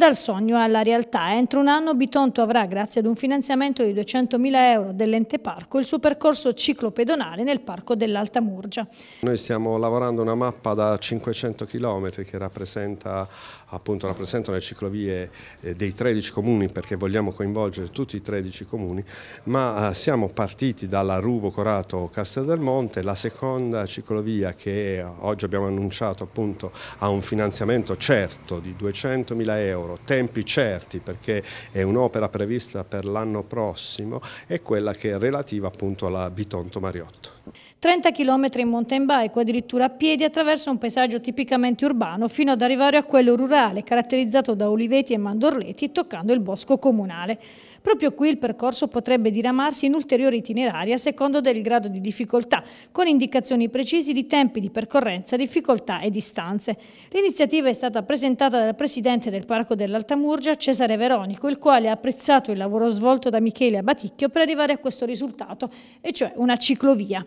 Dal sogno alla realtà, entro un anno Bitonto avrà, grazie ad un finanziamento di 200.000 euro dell'ente parco, il suo percorso ciclopedonale nel parco dell'Alta Murgia. Noi stiamo lavorando una mappa da 500 km che rappresenta, appunto, rappresentano le ciclovie eh, dei 13 comuni perché vogliamo coinvolgere tutti i 13 comuni, ma eh, siamo partiti dalla Ruvo Corato Castel del Monte, la seconda ciclovia che eh, oggi abbiamo annunciato appunto, ha un finanziamento certo di 200 mila euro loro, tempi certi perché è un'opera prevista per l'anno prossimo è quella che è relativa appunto alla Bitonto Mariotto. 30 km in mountain bike o addirittura a piedi attraverso un paesaggio tipicamente urbano fino ad arrivare a quello rurale caratterizzato da oliveti e mandorleti toccando il bosco comunale. Proprio qui il percorso potrebbe diramarsi in ulteriori itinerari a secondo del grado di difficoltà con indicazioni precisi di tempi di percorrenza, difficoltà e distanze. L'iniziativa è stata presentata dal Presidente del Parco dell'Alta Murgia, Cesare Veronico, il quale ha apprezzato il lavoro svolto da Michele Abaticchio per arrivare a questo risultato, e cioè una ciclovia.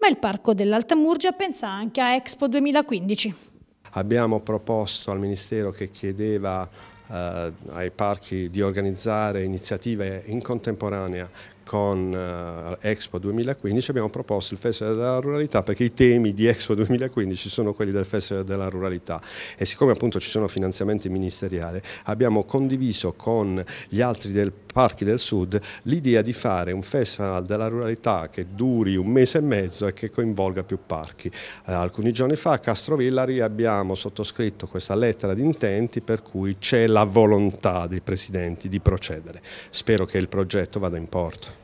Ma il Parco dell'Alta Murgia pensa anche a Expo 2015. Abbiamo proposto al Ministero che chiedeva eh, ai parchi di organizzare iniziative in contemporanea con eh, Expo 2015 abbiamo proposto il Festival della Ruralità perché i temi di Expo 2015 sono quelli del Festival della Ruralità e siccome appunto ci sono finanziamenti ministeriali abbiamo condiviso con gli altri del parchi del sud l'idea di fare un festival della ruralità che duri un mese e mezzo e che coinvolga più parchi. Eh, alcuni giorni fa a Castrovillari abbiamo sottoscritto questa lettera di intenti per cui c'è la volontà dei presidenti di procedere. Spero che il progetto vada in porto.